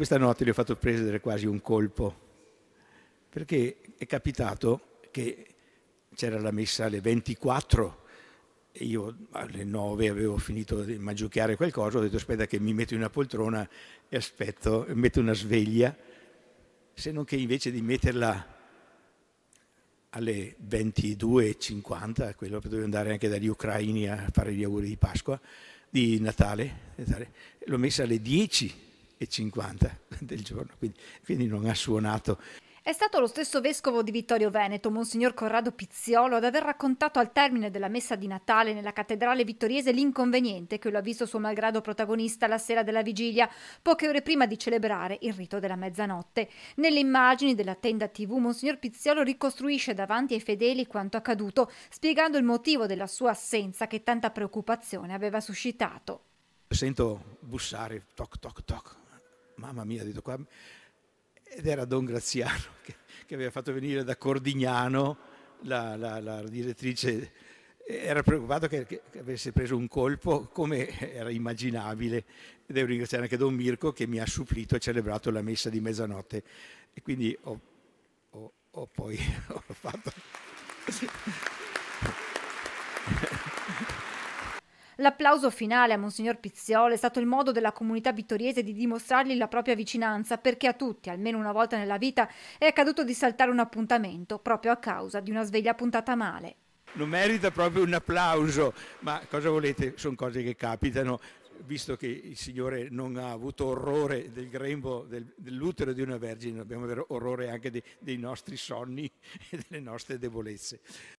Questa notte gli ho fatto prendere quasi un colpo, perché è capitato che c'era la messa alle 24 e io alle 9 avevo finito di mangiucchiare qualcosa, ho detto aspetta che mi metto in una poltrona e aspetto, metto una sveglia, se non che invece di metterla alle 22.50, quello che dovevo andare anche dagli ucraini a fare gli auguri di Pasqua, di Natale, Natale l'ho messa alle 10 e 50 del giorno, quindi, quindi non ha suonato. È stato lo stesso vescovo di Vittorio Veneto, Monsignor Corrado Pizziolo, ad aver raccontato al termine della messa di Natale nella cattedrale vittoriese l'inconveniente che lo ha visto suo malgrado protagonista la sera della vigilia, poche ore prima di celebrare il rito della mezzanotte. Nelle immagini della tenda TV, Monsignor Pizziolo ricostruisce davanti ai fedeli quanto accaduto, spiegando il motivo della sua assenza che tanta preoccupazione aveva suscitato. Sento bussare, toc toc toc, mamma mia, ho detto qua... Ed era Don Graziano che, che aveva fatto venire da Cordignano la, la, la direttrice era preoccupato che, che, avesse preso un colpo come era immaginabile devo ringraziare anche Don Mirko che mi ha supplito e celebrato la messa di mezzanotte e quindi ho, ho, ho poi ho fatto L'applauso finale a Monsignor Pizziolo è stato il modo della comunità vittoriese di dimostrargli la propria vicinanza perché a tutti, almeno una volta nella vita, è accaduto di saltare un appuntamento proprio a causa di una sveglia puntata male. Non merita proprio un applauso, ma cosa volete? Sono cose che capitano visto che il Signore non ha avuto orrore del grembo del, dell'utero di una vergine, dobbiamo avere orrore anche dei, dei nostri sonni e delle nostre debolezze.